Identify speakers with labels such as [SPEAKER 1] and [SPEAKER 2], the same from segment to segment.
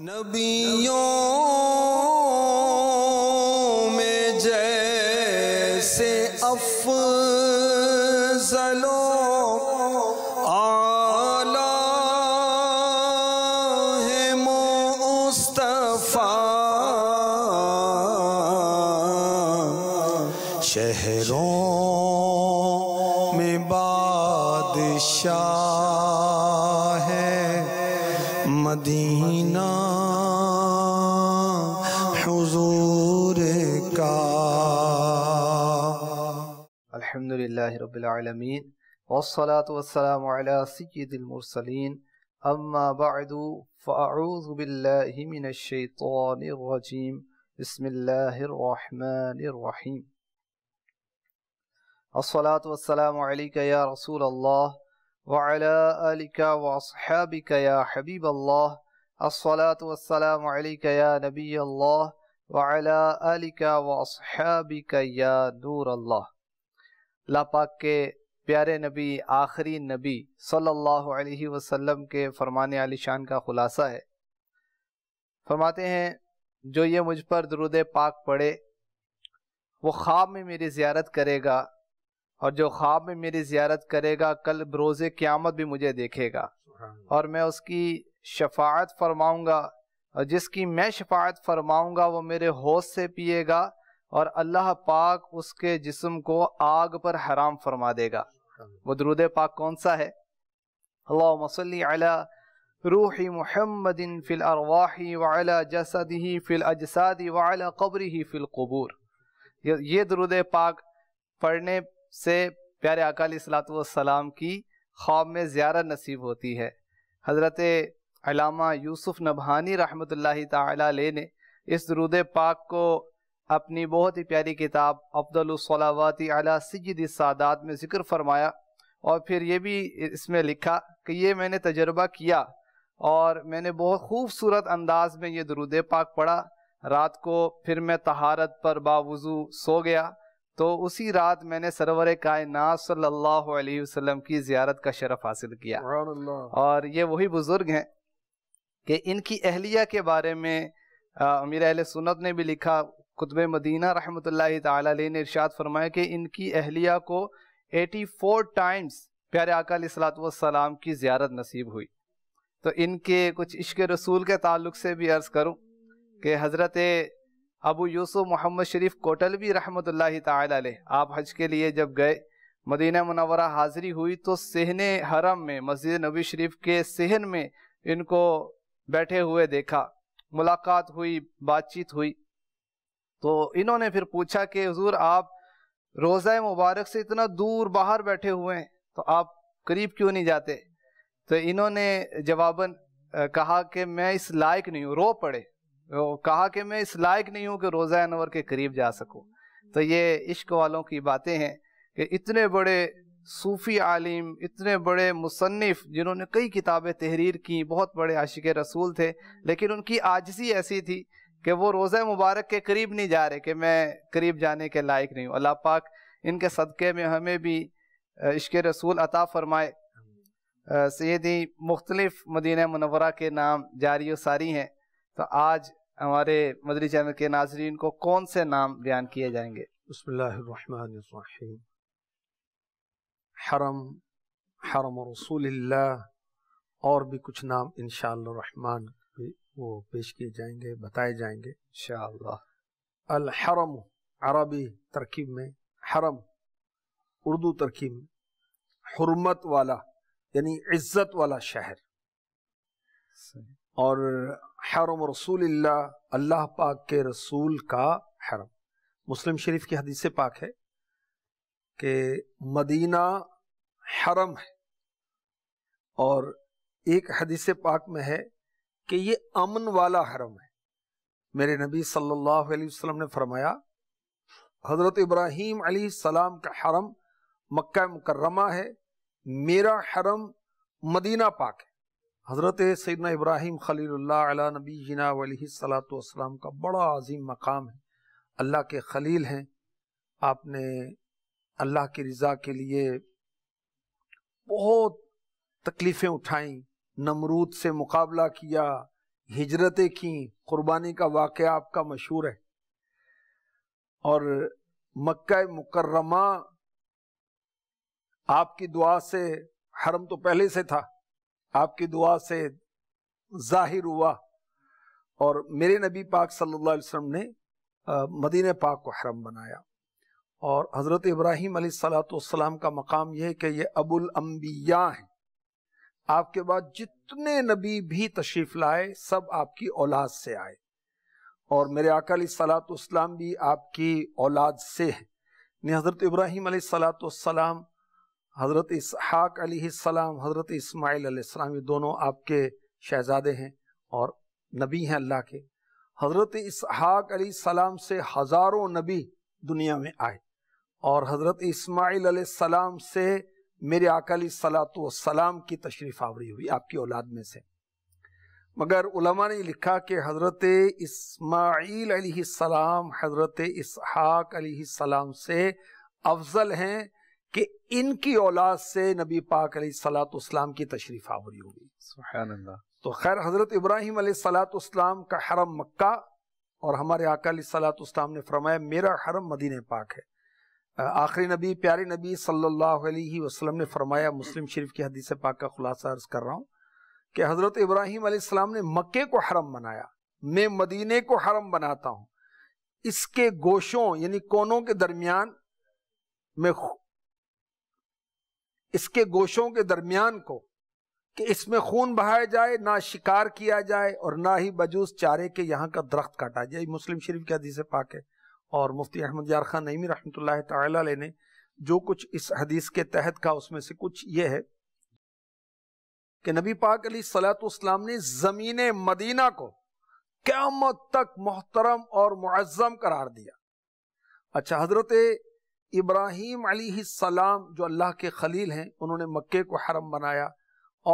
[SPEAKER 1] नबियों
[SPEAKER 2] لله رب العالمين والصلاة والسلام على سيد المرسلين أما بعد فأعوذ بالله من الشيطان الرجيم بسم الله الرحمن الرحيم الصلاة والسلام عليك يا رسول الله وعلى آلك وأصحابك يا حبيب الله الصلاة والسلام عليك يا نبي الله وعلى آلك وأصحابك يا نور الله लापाक के प्यारे नबी आखिरी नबी सल्लल्लाहु अलैहि वसल्लम के फरमान आलिशान का ख़ुलासा है फरमाते हैं जो ये मुझ पर दरुद पाक पढ़े वो ख्वाब में मेरी ज़्यारत करेगा और जो ख्वाब में मेरी ज़्यारत करेगा कल रोज़े क़्यामत भी मुझे देखेगा और मैं उसकी शफात फरमाऊँगा और जिसकी मैं शफात फरमाऊँगा वो मेरे होश से पिएगा और अल्लाह पाक उसके जिस्म को आग पर हराम फरमा देगा वो दरूद पाक कौन सा है अल्लाह अला रूही मोहम्मदिन फ़िल अरवाही वाला जसदी फ़िल अजसादी वाला कब्री ही फ़िल कबूर ये दरुद पाक पढ़ने से प्यारे अकाली सलाम की ख्वाब में ज़्यादा नसीब होती है हज़रत अलामा यूसुफ़ नबहानी रहमत ला ने इस दरुद पाक को अपनी बहुत ही प्यारी किताब अब्दुलसलावती अला सजद सादात में ज़िक्र फरमाया और फिर ये भी इसमें लिखा कि ये मैंने तजर्बा किया और मैंने बहुत खूबसूरत अंदाज में ये दरुद पाक पढ़ा रात को फिर मैं तहारत पर बावजू सो गया तो उसी रात मैंने सरवर कायनात सल्लल्लाहु अलैहि वसल्लम की ज़ियारत का शरफ हासिल किया और ये वही बुज़ुर्ग हैं कि इनकी अहलिया के बारे में अमीर अहल सुनत ने भी लिखा कुतब मदीना रहमत लाई ने इर्शाद फरमाया कि इनकी अहलिया को 84 टाइम्स प्यारे अकालसलाम की ज्यारत नसीब हुई तो इनके कुछ इश्क रसूल के ताल्लुक से भी अर्ज़ करूँ कि हज़रत अबू यूसुफ मोहम्मद शरीफ कोटल भी रहमत लाई आप हज के लिए जब गए मदीना मनवरा हाजिरी हुई तो सहन हरम में मस्जिद नबी शरीफ के सहन में इनको बैठे हुए देखा मुलाकात हुई बातचीत हुई तो इन्होंने फिर पूछा कि हजूर आप रोज़ा मुबारक से इतना दूर बाहर बैठे हुए हैं तो आप करीब क्यों नहीं जाते तो इन्होंने जवाबन कहा कि मैं इस लायक नहीं हूँ रो पड़े तो कहा कि मैं इस लायक नहीं हूँ कि रोज़ा अनवर के करीब जा सकूँ तो ये इश्क वालों की बातें हैं कि इतने बड़े सूफ़ी आलिम इतने बड़े मुसनफ़ जिन्होंने कई किताबें तहरीर की बहुत बड़े आशिक रसूल थे लेकिन उनकी आजजी ऐसी थी कि वो रोज़ा मुबारक के करीब नहीं जा रहे कि मैं करीब जाने के लायक नहीं हूँ अल्लाह पाक इनके सदक़े में हमें भी इश्क रसूल अता फ़रमाए सैदी मुख्तलिफ़ मदीना मनवरा के नाम जारी सारी हैं तो आज हमारे मदरी चैनल के नाजरीन को कौन से नाम बयान किए जाएंगे
[SPEAKER 3] हरम हरम रसूल और भी कुछ नाम इन रहमान वो पेश किए जाएंगे बताए जाएंगे अल हरम अरबी तरकीब में हरम उर्दू तरकीब में हरमत वाला यानी इज्जत वाला शहर और हरम रसूल अल्लाह पाक के रसूल का हरम मुस्लिम शरीफ की हदीस पाक है कि मदीना हरम है और एक हदीस पाक में है कि ये अमन वाला हरम है मेरे नबी सल्लल्लाहु अलैहि वसल्लम ने फरमाया हज़रत इब्राहिम अली सलाम का हरम मक्का मुकर्रमा है मेरा हरम मदीना पाक है हज़रत सैदना खलील अला नबी जिना सलाम का बड़ा अजीम मकाम है अल्लाह के खलील हैं आपने अल्लाह की रज़ा के लिए बहुत तकलीफ़ें उठाईं नमरूद से मुकाबला किया हिजरतें की कुर्बानी का वाक़ आपका मशहूर है और मक्का मुकर्रमा आपकी दुआ से हरम तो पहले से था आपकी दुआ से जाहिर हुआ और मेरे नबी पाक सल्लल्लाहु अलैहि वसल्लम ने मदीने पाक को हरम बनाया और हज़रत अली सलाम का मकाम यह है कि ये अबुल अम्बिया हैं आपके बाद जितने नबी भी तशरीफ लाए सब आपकी औलाद से आए और मेरे अकाली सलातम भी आपकी औलाद से हैं ने हज़रत इब्राहिम सलातम हज़रत इसहाक सलाम हज़रत इसमाईल सलाम ये दोनों आपके शहजादे हैं और नबी हैं अल्लाह के हज़रत इसहाक सलाम से हज़ारों नबी दुनिया में आए और हज़रत इसमाईल सलाम से मेरे अकाली सलात सलाम की तशरीफ आवरी हुई आपकी औलाद में से मगर उलमा ने लिखा कि हज़रत इसमाईलम सलाम हज़रत इसहाक से अफजल हैं कि इनकी औलाद से नबी पाक सलातम की तशरीफ आवरी
[SPEAKER 1] हुई
[SPEAKER 3] तो खैर हज़रत इब्राहिम सलाम का हरम मक्का और हमारे अकाली सलाम ने फरमाया मेरा हरम मदीन पाक है आखिरी नबी प्यारे नबी सल्लल्लाहु अलैहि वसल्लम ने फरमाया मुस्लिम शरीफ की हदीस पाक का खुलासा अर्ज कर रहा हूँ कि हज़रत इब्राहिम अलैहिस्सलाम ने मक्के को हरम बनाया मैं मदीने को हरम बनाता हूँ इसके गोशों यानी कोनों के दरमियान में इसके गोशों के दरमियान को कि इसमें खून बहाया जाए ना शिकार किया जाए और ना ही बजूस चारे के यहाँ का दरख्त काटा जाए मुस्लिम शरीफ की हदीस पाक है और मुफ्ती अहमद यार खान नईमी रहमत ताला ने जो कुछ इस हदीस के तहत का उसमें से कुछ ये है कि नबी पाक अली सलातम ने ज़मीन मदीना को क्यामत तक मोहतरम और मुआज़म करार दिया अच्छा हज़रत इब्राहिम अली सलाम जो अल्लाह के खलील हैं उन्होंने मक्के को हरम बनाया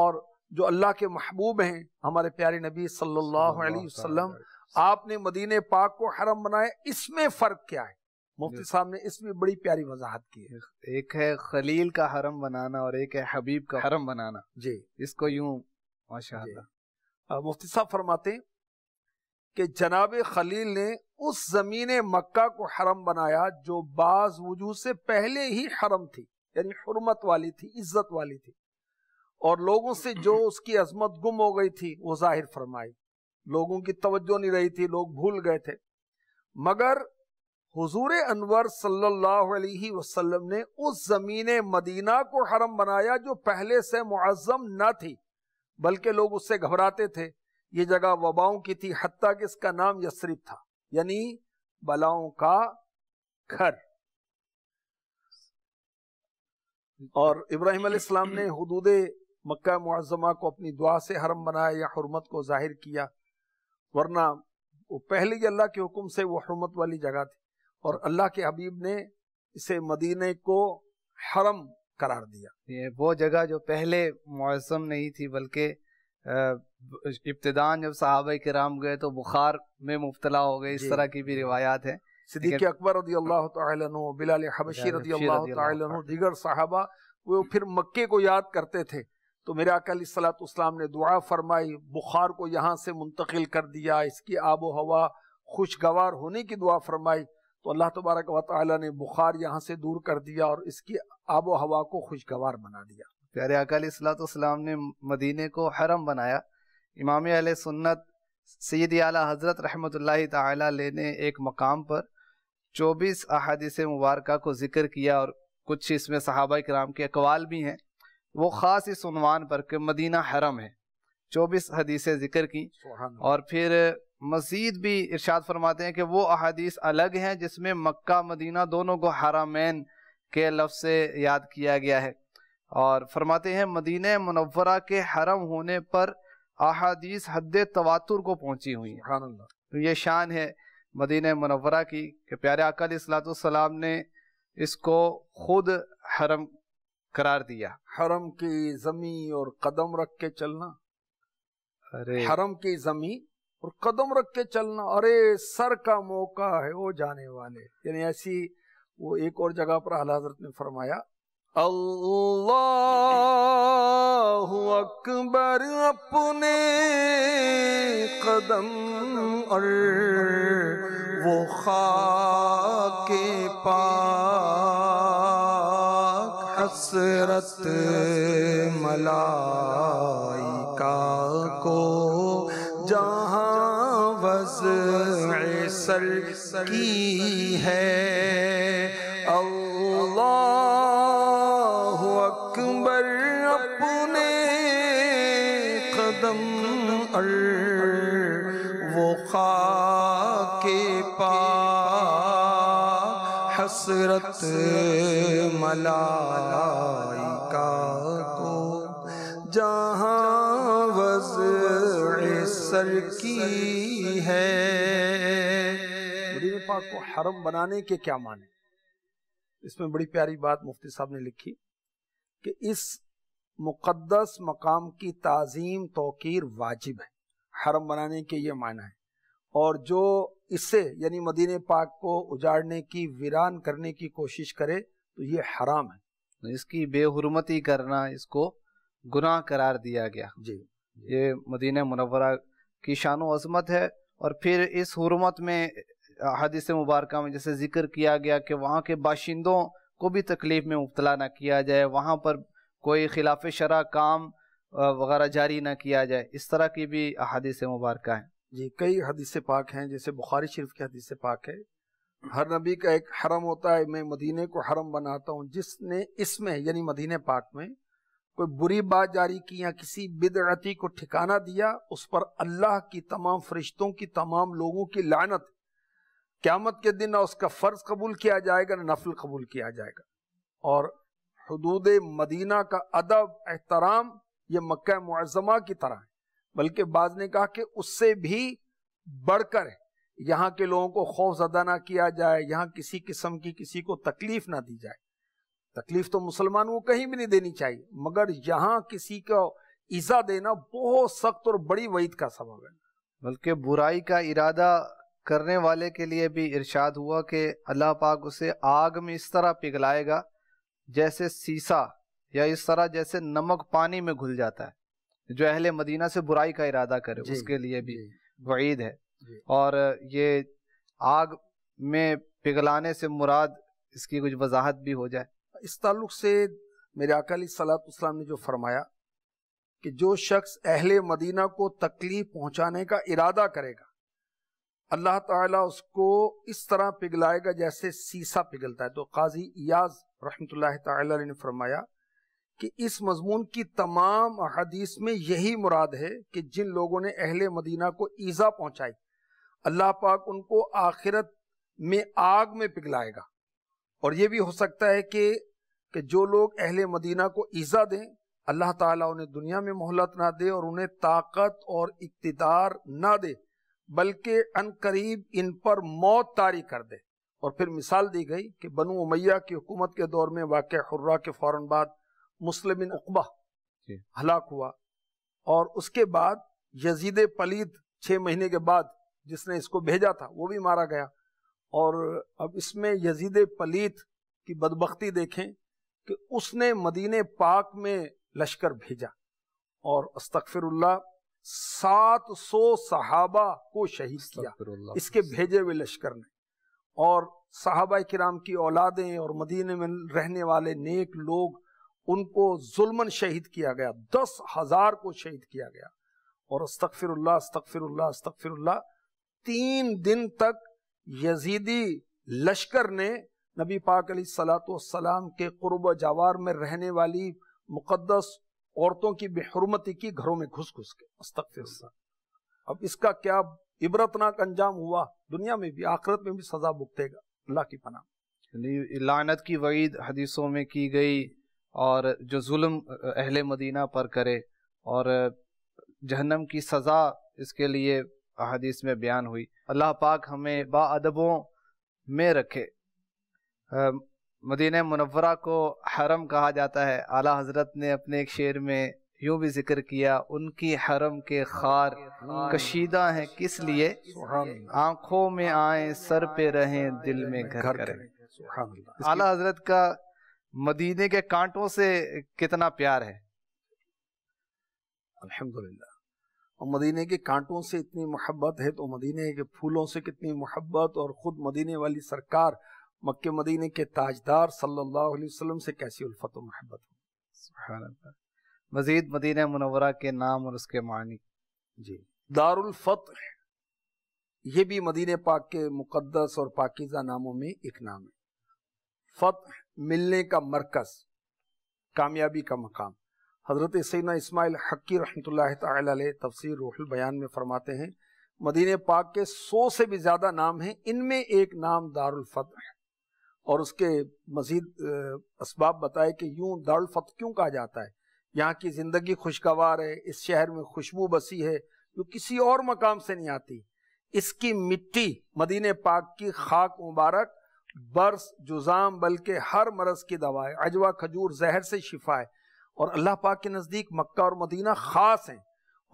[SPEAKER 3] और जो अल्लाह के महबूब हैं हमारे प्यारे नबी सल्लल्लाहु अलैहि वसल्लम आपने मदीने पाक को हरम बनाया इसमें फर्क क्या है मुफ्ती साहब ने
[SPEAKER 2] इसमें बड़ी प्यारी वजाहत की है एक है खलील का हरम बनाना और एक है हबीब का हरम बनाना जी इसको यूं माशा मुफ्ती साहब फरमाते हैं
[SPEAKER 3] कि जनाब खलील ने उस जमीन मक्का को हरम बनाया जो बाज वजूद से पहले ही हरम थी यानी हरमत वाली थी इज्जत वाली थी और लोगों से जो उसकी अजमत गुम हो गई थी वो जाहिर फरमाई लोगों की तवज्जो नहीं रही थी लोग भूल गए थे मगर हुजूर अनवर सल्लल्लाहु अलैहि वसल्लम ने उस ज़मीन मदीना को हरम बनाया जो पहले से मुआज़म न थी बल्कि लोग उससे घबराते थे ये जगह वबाओं की थी हती कि इसका नाम यसरिफ था यानी बलाओं का घर और इब्राहिम इस्लाम ने हदूद मक्का मुआजमा को अपनी दुआ से हरम बनाया या हरमत को जाहिर किया वरना वो पहले ही अल्लाह के हुक्म से वो हरमत वाली जगह थी और अल्लाह के हबीब ने
[SPEAKER 2] इसे मदीने को हरम करार दिया ये वो जगह जो पहले मौसम नहीं थी बल्कि इब्तदान जब साहब के राम गए तो बुखार में मुबतला हो गए इस तरह की भी रिवायात है सिद्दीक
[SPEAKER 3] अकबर रदी अल्लाह हबशी रदी अल्लाह दीगर साहबा वो फिर मक्के को याद करते थे तो मेरे अकल सलाम ने दुआ फरमाई बुखार को यहाँ से मुंतकिल कर दिया इसकी आबो हवा खुशगवार होने की दुआ फरमाई तो अल्लाह तबारक व ताली ने
[SPEAKER 2] बुखार यहाँ से दूर कर दिया और इसकी आबो हवा को खुशगवार बना दिया प्यारे अकाल सलाम ने मदीने को हरम बनाया इमाम अल सुन्नत सैद आला हज़रत रहमत ताला ने एक मकाम पर 24 अहादीस मुबारक को जिक्र किया और कुछ इसमें सहाबा कराम के अकवाल भी हैं वो ख़ास इस उनवान पर कि मदीना हरम है चौबीस हदीस ज़िक्र की और फिर मज़ीद भी इर्शाद फरमाते हैं कि वो अहादीस अलग हैं जिसमें मक्का मदीना दोनों को हरामैन के लफ्ज़ से याद किया गया है और फरमाते हैं मदीन मनवरा के हरम होने पर अहादीस हद तवातुर को पहुंची हुई है तो ये शान है मदीन मनवरा की कि प्यारे अकाल सलाम ने इसको खुद हरम करार दिया हरम की
[SPEAKER 3] जमी और कदम रख के चलना अरे हरम की जमी और कदम रख के चलना अरे सर का मौका है वो जाने वाले यानी ऐसी वो एक और जगह पर आला हजरत ने फरमाया अल्लाह अकबर अपने कदम
[SPEAKER 1] और वो खा के पा हसरत मलाइका को जहाँ वज सर की है हसरत मलाइका को
[SPEAKER 3] जहाँ वज सर की है को हरम बनाने के क्या माने इसमें बड़ी प्यारी बात मुफ्ती साहब ने लिखी कि इस मुकद्दस मकाम की ताजीम तोकीर वाजिब है हरम बनाने के ये माना है और जो इससे यानी मदीने पाक को उजाड़ने की वीरान करने
[SPEAKER 2] की कोशिश करे तो ये हराम है तो इसकी बेहरमती करना इसको गुनाह करार दिया गया जी, जी। ये मदीन मुनवरा की शान अजमत है और फिर इस हरमत में हदीस मुबारक में जैसे जिक्र किया गया कि वहाँ के बाशिंदों को भी तकलीफ़ में मुबतला ना किया जाए वहाँ पर कोई खिलाफ शरा काम वगैरह जारी ना किया जाए इस तरह की भी अदीस मुबारक हैं जी कई हदीस पाक हैं जैसे बुखारी शरीफ की हदीस पाक है हम्म। हर नबी का एक हरम होता है
[SPEAKER 3] मैं मदीने को हरम बनाता हूँ जिसने इसमें यानी मदीने पाक में कोई बुरी बात जारी की या किसी बिदअती को ठिकाना दिया उस पर अल्लाह की तमाम फरिश्तों की तमाम लोगों की लानत क्यामत के दिन ना उसका फ़र्ज कबूल किया जाएगा ना नफल कबूल किया जाएगा और हदूद मदीना का अदब एहतराम ये मक्का मुआज़मा की तरह है बल्कि बाज ने कहा कि उससे भी बढ़कर यहाँ के लोगों को खौफ ज्यादा ना किया जाए यहाँ किसी किस्म की किसी को तकलीफ ना दी जाए तकलीफ तो मुसलमान को कहीं भी नहीं देनी चाहिए मगर यहाँ किसी को ईजा देना बहुत सख्त और बड़ी वईद का सबब है
[SPEAKER 2] बल्कि बुराई का इरादा करने वाले के लिए भी इरशाद हुआ कि अल्लाह पाक उसे आग में इस तरह पिघलाएगा जैसे सीसा या इस तरह जैसे नमक पानी में घुल जाता है जो अहले मदीना से बुराई का इरादा करे उसके लिए भी वईद है और ये आग में पिघलाने से मुराद इसकी कुछ वजाहत भी हो जाए इस ताल्लुक से मेरे अकाली सलाम ने जो फरमाया
[SPEAKER 3] कि जो शख्स अहल मदीना को तकलीफ पहुंचाने का इरादा करेगा अल्लाह ताला उसको इस तरह पिघलाएगा जैसे सीसा पिघलता है तो काजी इयाज रहमतुल्लाह ताला ने फरमाया कि इस मजमून की तमाम हदीस में यही मुराद है कि जिन लोगों ने अहल मदीना को ईज़ा पहुंचाई अल्लाह पाक उनको आखिरत में आग में पिघलाएगा और यह भी हो सकता है कि कि जो लोग अहल मदीना को ईज़ा दें अल्लाह ताला उन्हें दुनिया में मोहलत ना दे और उन्हें ताकत और इकतदार ना दे बल्कि अन करीब इन पर मौत तारी कर दे और फिर मिसाल दी गई कि बनु उमैया की हुकूमत के दौर में वाक़ हुर्रा के फौरन बाद मुस्लिम उकबा हलाक हुआ और उसके बाद यजीद पलीद छः महीने के बाद जिसने इसको भेजा था वो भी मारा गया और अब इसमें यजीद पलीत की बदबख्ती देखें कि उसने मदीने पाक में लश्कर भेजा और अस्तफिरल्ला सात सौ सहाबा को शहीद किया इसके भेजे हुए लश्कर ने और साहबा कराम की औलादें और मदीने में रहने वाले नेक लोग उनको जुल्मन शहीद किया गया दस हजार को शहीद किया गया और अस्तफिरल्ला अस्तफिरल्ला अस्तफिरल्ला तीन दिन तक यजीदी लश्कर ने नबी पाक सलाम के कुरब जवार में रहने वाली मुकदस औरतों की बेहरमती की घरों में घुस घुस के अस्तफिर अब इसका क्या इबरतनाक अंजाम हुआ दुनिया में भी आखिरत में भी सजा भुगतेगा अल्लाह की पना
[SPEAKER 2] लानत की वईद हदीसों में की गई और जो जुल्म अहले मदीना पर करे और जहन्नम की सज़ा इसके लिए अहदीस में बयान हुई अल्लाह पाक हमें बादबों में रखे मदीन मुनवरा को हरम कहा जाता है आला हज़रत ने अपने एक शेर में यूं भी जिक्र किया उनकी हरम के खार कशीदा हैं किस लिए आंखों में आए सर पे रहें दिल में घर करें आला हजरत का मदीने के कांटों से कितना प्यार है अल्हम्दुलिल्लाह और मदीने के कांटों से इतनी मोहब्बत है तो
[SPEAKER 3] मदीने के फूलों से कितनी मोहब्बत और ख़ुद मदीने वाली सरकार मक्के मदीने के
[SPEAKER 2] ताजदार सल्लल्लाहु अलैहि वसल्लम से कैसी उल्फत और मोहब्बत हो मजीद मदीना मनवरा के नाम और उसके मानी जी दारुलफ़त
[SPEAKER 3] ये भी मदीने पाक के मुकद्दस और पाकिज़ा नामों में एक नाम है फतह मिलने का मरकज कामयाबी का मकाम हज़रत सैना इसमाइल हक्की रहमत तफसर रोहल बयान में फरमाते हैं मदीन पाक के सौ से भी ज़्यादा नाम हैं इनमें एक नाम दारुलफ़त है और उसके मज़ीद इसबाब बताए कि यूं दारुलफ़त क्यों कहा जाता है यहाँ की ज़िंदगी खुशगवार है इस शहर में खुशबू बसी है जो किसी और मकाम से नहीं आती इसकी मिट्टी मदीन पाक की खाक मुबारक बर्स जुजाम बल्कि हर मरज की दवा है अजवा खजूर जहर से शिफा है और अल्लाह पाक के नज़दीक मक्का और मदीना ख़ास हैं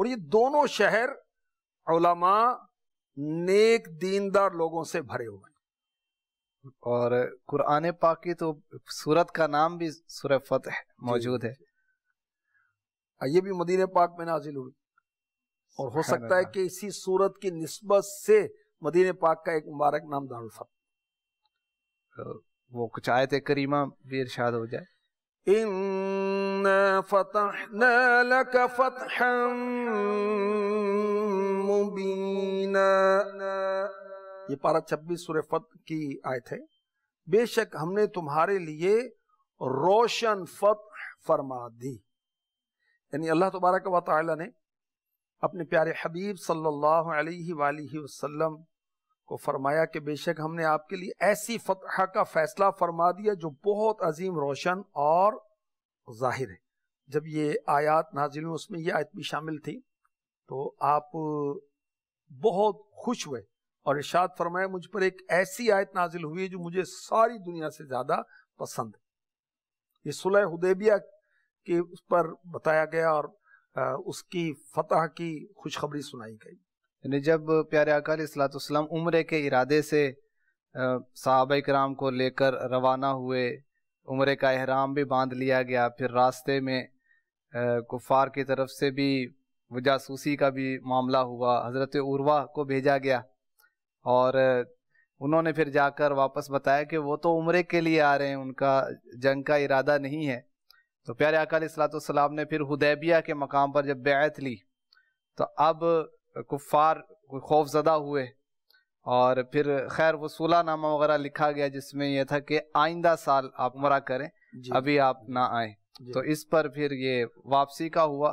[SPEAKER 3] और ये दोनों शहर उलमा
[SPEAKER 2] नेक दीनदार लोगों से भरे हुए हैं और कुरान पाक की तो सूरत का नाम भी सूर फतह मौजूद है ये भी मदीने पाक में नाजिल हुई और हो सकता है कि इसी सूरत की नस्बत
[SPEAKER 3] से मदीने पाक का एक मुबारक नाम दारुल फतह
[SPEAKER 2] तो वो कुछ आयत करीमा भी इरशाद हो जाए
[SPEAKER 3] فتحنا لك فتحا مبينا ये पारा छब्बीस सूर्य फत की आयत है बेशक हमने तुम्हारे लिए रोशन फत फरमा दी यानी अल्लाह तबारक वाली ने अपने प्यारे हबीब सल्लल्लाहु अलैहि वसल्लम को फरमाया कि बेशक हमने आपके लिए ऐसी फतह का फैसला फरमा दिया जो बहुत अजीम रोशन और जाहिर है जब ये आयात नाजिल हुई उसमें ये आयत भी शामिल थी तो आप बहुत खुश हुए और इर्शाद फरमाया मुझ पर एक ऐसी आयत नाजिल हुई जो मुझे सारी दुनिया से ज्यादा पसंद ये सुलह हुदेबिया के उस पर बताया गया और उसकी फतह की
[SPEAKER 2] खुशखबरी सुनाई गई यानी जब प्यारे अकाल उम्र के इरादे से साहब कराम को लेकर रवाना हुए उम्र का अहराम भी बांध लिया गया फिर रास्ते में कुफार की तरफ से भी जासूसी का भी मामला हुआ हज़रत उर्वा को भेजा गया और उन्होंने फिर जाकर वापस बताया कि वो तो उम्र के लिए आ रहे हैं उनका जंग का इरादा नहीं है तो प्यारे अकाल सलाम ने फिर हदैबिया के मकाम पर जब बैत ली तो अब कुफ़ार खौफजदा हुए और फिर खैर वो नामा वगैरह लिखा गया जिसमें यह था कि आइंदा साल आप मरा करें अभी आप ना आए तो इस पर फिर ये वापसी का हुआ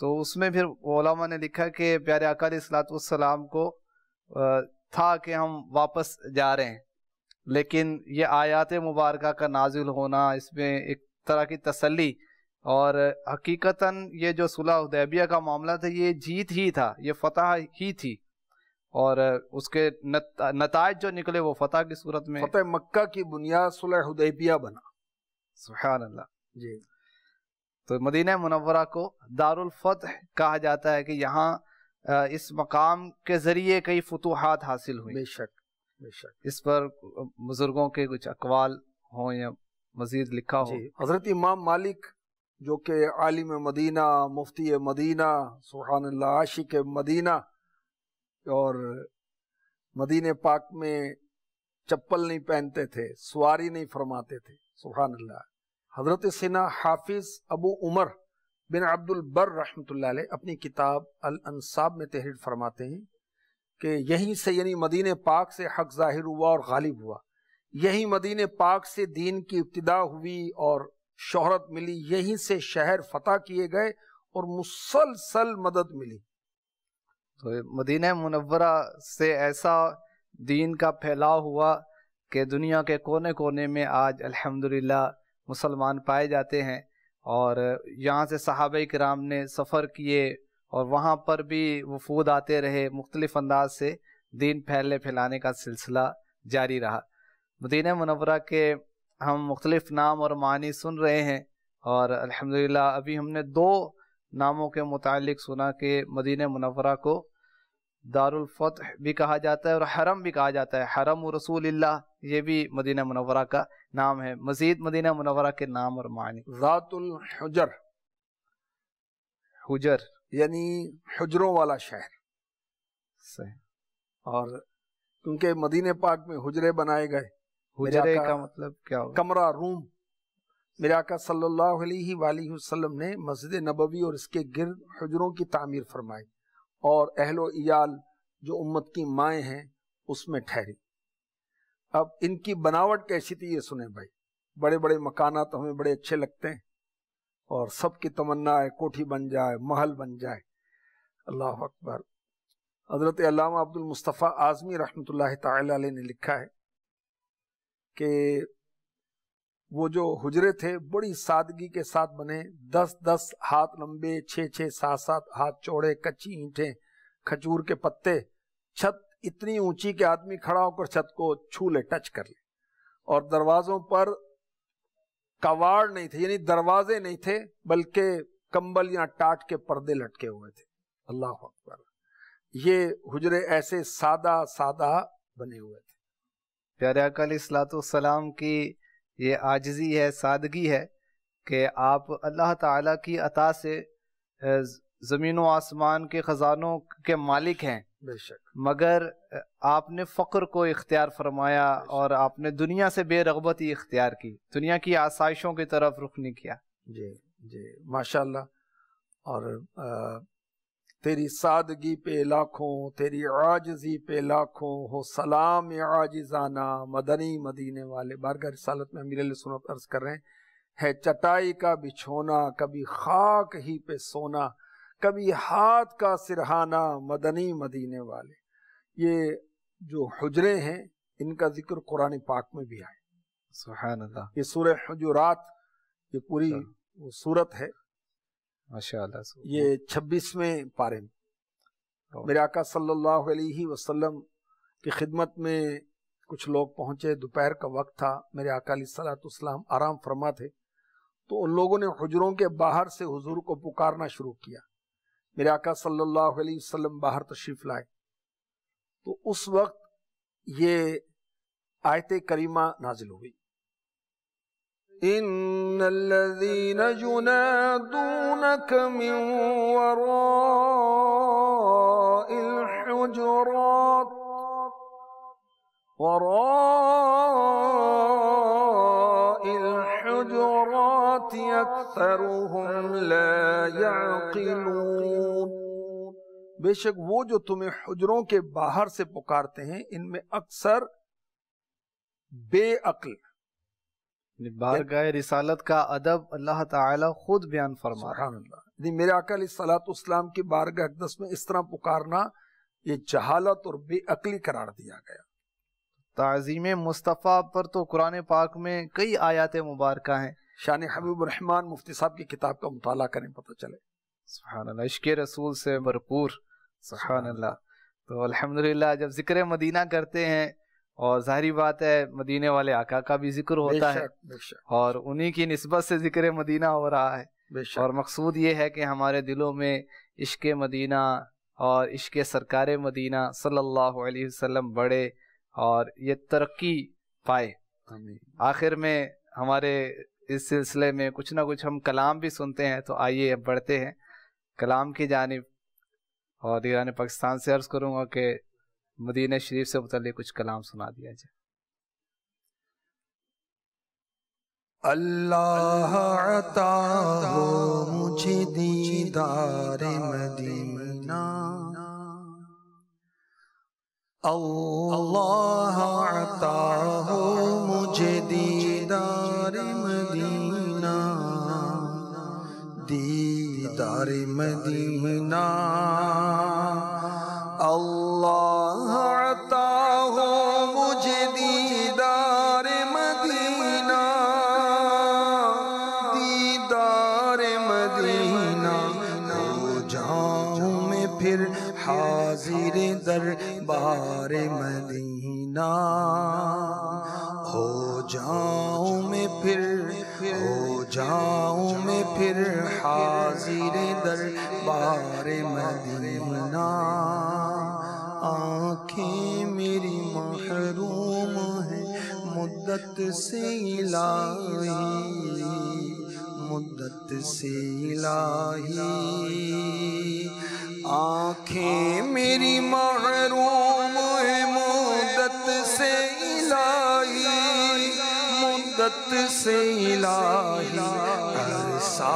[SPEAKER 2] तो उसमें फिर ओलामा ने लिखा कि प्यारे अकाल सलाम को था कि हम वापस जा रहे हैं लेकिन ये आयात मुबारक का नाजिल होना इसमें एक तरह की तसली और हकीकता ये जो सुलह उदैबिया का मामला था ये जीत ही था ये फतह ही थी और उसके नतज जो निकले वो फतह की सूरत में फतेह मक्का की बुनियाद सुलह उदैबिया बना सुहान अल्लाह जी तो मदीना मुनवरा को दारुल फतह कहा जाता है कि यहाँ इस मकाम के जरिए कई फतूहत हासिल हुई बेशक बेशक इस पर बुजुर्गों के कुछ अकवाल हों या मजीद लिखा हो हजरत
[SPEAKER 3] इमाम मालिक जो कि आलिम मदीना मुफ्ती मदीना सुहान आशिक मदीना और मदीने पाक में चप्पल नहीं पहनते थे सवारी नहीं फरमाते थे सुबहान अल्लाह हजरत सिना हाफिज अबू उमर बिन अब्दुल बर रहमत अपनी किताब अल अनसाब में तहरीर फरमाते हैं कि यहीं से यानी मदीन पाक से हक जाहिर हुआ और गालिब हुआ यही मदीन पाक से दीन की इब्तदा हुई और शोहरत मिली यहीं से शहर फतह किए गए
[SPEAKER 2] और मुसलसल मदद मिली तो मदीना मुनवरा से ऐसा दीन का फैलाव हुआ कि दुनिया के कोने कोने में आज अल्हम्दुलिल्लाह मुसलमान पाए जाते हैं और यहाँ से सहाब कराम ने सफ़र किए और वहाँ पर भी वफूद आते रहे मुख्तलिफ अंदाज से दीन फैलने फैलाने का सिलसिला जारी रहा मदीना मुनवरा के हम मुख्तलिफ नाम और मानी सुन रहे हैं और अल्हम्दुलिल्लाह अभी हमने दो नामों के मुतालिक सुना कि मदीन मुनवरा को दारुलफ़तह भी कहा जाता है और हरम भी कहा जाता है हरम रसूल ये भी मदीना मुनवरा का नाम है मजीद मदीना मुनवरा के नाम और मानी ज़ातुलहजर हुजर यानी हजरों वाला शहर सही
[SPEAKER 3] और क्योंकि मदीने पाक में हुजरे बनाए गए हुजरे का मतलब क्या होगा कमरा रूम मेरा आका सल्लल्लाहु अलैहि वसल्लम ने मस्जिद नबवी और इसके गिर्द हजरों की तामीर फरमाई और अहलो इयाल जो उम्मत की माए हैं उसमें ठहरी अब इनकी बनावट कैसी थी ये सुने भाई बड़े बड़े तो हमें बड़े अच्छे लगते हैं और सबकी तमन्ना है कोठी बन जाए महल बन जाए अल्लाह अकबर हजरत अब्दुल मुस्तफ़ा आज़मी रहमत ने लिखा है कि वो जो हुजरे थे बड़ी सादगी के साथ बने दस दस हाथ लंबे छे छे सात सात हाथ चौड़े कच्ची ईंटें खजूर के पत्ते छत इतनी ऊंची के आदमी खड़ा होकर छत को छू ले टच कर ले और दरवाजों पर कवाड़ नहीं थे यानी दरवाजे नहीं थे बल्कि कंबल या टाट के पर्दे लटके हुए थे अल्लाह अकबर ये हुजरे ऐसे सादा सादा
[SPEAKER 2] बने हुए थे प्यारे अकल सलाम की ये आजजी है सादगी है कि आप अल्लाह ताला की अता से ज़मीन व आसमान के ख़जानों के मालिक हैं बेशक मगर आपने फ़क्र को इख्तियार फरमाया और आपने दुनिया से बेरगबती इख्तियार की दुनिया की आसाइशों की तरफ रुख नहीं किया जी जी माशाल्लाह
[SPEAKER 3] और आ, तेरी सादगी पे लाखों तेरी आजजी पे लाखों हो सलाम आजिजाना मदनी मदीने वाले बारगर सालत में अमीर सुनत अर्ज कर रहे हैं है चटाई का बिछोना कभी खाक ही पे सोना कभी हाथ का सिरहाना मदनी मदीने वाले ये जो हजरे हैं इनका जिक्र कुरान पाक में भी आए सुहान ये सूर्य हजुरात ये पूरी सूरत है
[SPEAKER 2] माशाल्लाह ये
[SPEAKER 3] छब्बीसवें पारे में मेरे आका सल्लल्लाहु अलैहि वसल्लम की खिदमत में कुछ लोग पहुंचे दोपहर का वक्त था मेरे आका सलाम आराम फरमा थे तो उन लोगों ने हजरों के बाहर से हुजूर को पुकारना शुरू किया मेरे आका सल्लल्लाहु अलैहि वसल्लम बाहर तशरीफ लाए तो उस वक्त ये आयत करीमा नाजिल हुई إن الذين جنادونك من
[SPEAKER 1] وراء الحجرات وراء
[SPEAKER 3] الحجرات أكثرهم لا يعقلون بے شک وہ جو تمہیں حجروں کے باہر سے پکارتے ہیں ان میں اکثر بے عقل ہیں
[SPEAKER 2] बारगाह रिसालत का अदब अल्लाह ताला खुद बयान फरमा यदि
[SPEAKER 3] मेरे अकल सलातम की बारगाह अकदस में इस तरह पुकारना ये जहालत और
[SPEAKER 2] बेअकली करार दिया गया तज़ीम मुस्तफ़ा पर तो कुरान पाक में कई आयात मुबारक हैं शान हबीब रहमान मुफ्ती साहब की किताब का मुताला करें पता चले सुबहानल्ला इश्क रसूल से भरपूर सुबहानल्ला तो अलहमदिल्ला जब जिक्र मदीना करते हैं और जाहरी बात है मदीने वाले आका का भी जिक्र होता है और उन्हीं की नस्बत से जिक्र मदीना हो रहा है और मकसूद ये है कि हमारे दिलों में इश्क मदीना और इश्क सरकार मदीना सल्लल्लाहु अलैहि वसल्लम बढ़े और ये तरक्की पाए आखिर में हमारे इस सिलसिले में कुछ ना कुछ हम कलाम भी सुनते हैं तो आइए बढ़ते हैं कलाम की जानब और ईरान पाकिस्तान से अर्ज़ करूँगा कि मदीन शरीफ से मुतल कुछ कलाम सुना दिया जाए अल्लाह हो मुझे
[SPEAKER 1] दीदार मदीना अल्लाह हो मुझे दीदार मदीना दीदार मदीना अल्लाह फिर हाजिर दरबार मदीना आँखें मेरी महरूम है मुद्दत से इलाही मुद्दत से इलाही आँखें मेरी महरूम इबादत से इलाही अरसा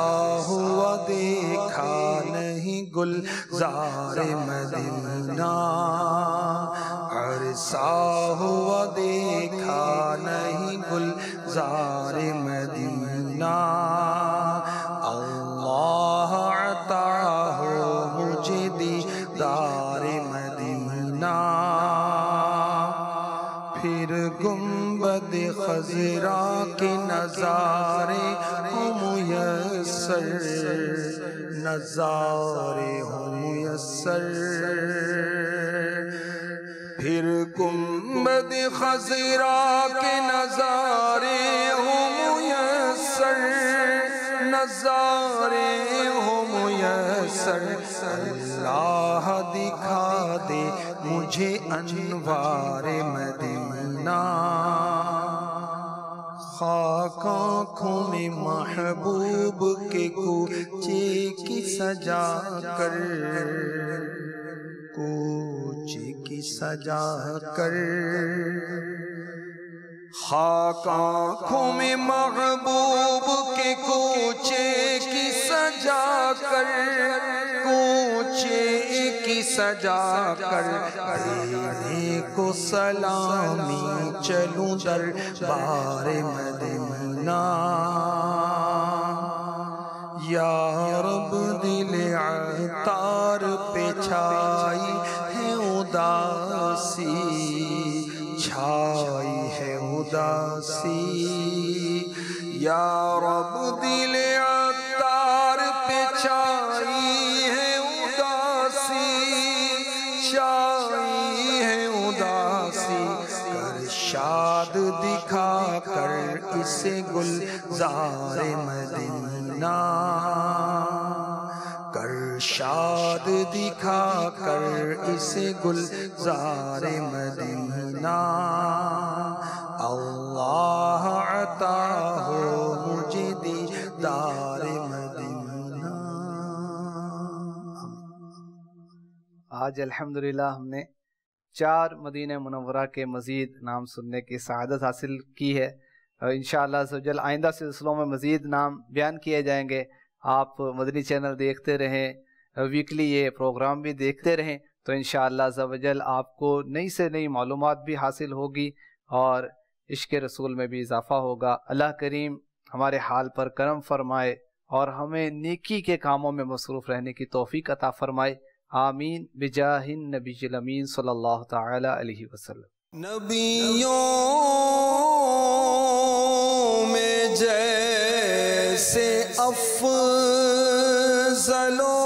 [SPEAKER 1] हुआ देखा नहीं गुलजार मदीना अरसा हुआ देखा नहीं गुलजार मदीना नज़ारे हो मुयसर फिर गुम्बद खजरा के नज़ारे हो मुयसर नज़ारे हो मुयसर अल्लाह दिखा दे मुझे अनवार मदीना खाक आँखों में महबूब के कोचे की सजा कर कोचे की सजा कर खाक आँखों में महबूब के कोचे की सजा कर सजा कर करीने को सलामी चलूं दर बार मदमना यार दिल तार पे छाई है उदासी छाई है उदासी यार रब दिल से गुल जारे मदीना कर शाद दिखा कर इसे गुल जारे मदीना अल्लाह अता
[SPEAKER 2] हो मुझे दीदार मदीना आज अल्हम्दुलिल्लाह हमने चार मदीना मनवरा के मज़ीद नाम सुनने की सदत हासिल की है इन शल आइंदा सिलसिलों में मज़ीद नाम बयान किए जाएंगे आप मदनी चैनल देखते रहें वीकली ये प्रोग्राम भी देखते रहें तो इन शल आपको नई से नई मालूम भी हासिल होगी और इश्क रसूल में भी इजाफ़ा होगा अल्लाह करीम हमारे हाल पर करम फरमाए और हमें नेकी के कामों में मसरूफ़ रहने की तोफ़ी अता फ़रमाए आमीन बिजाहिन नबी जिलमीन सल्ला अलैहि
[SPEAKER 1] जैसे अफजलों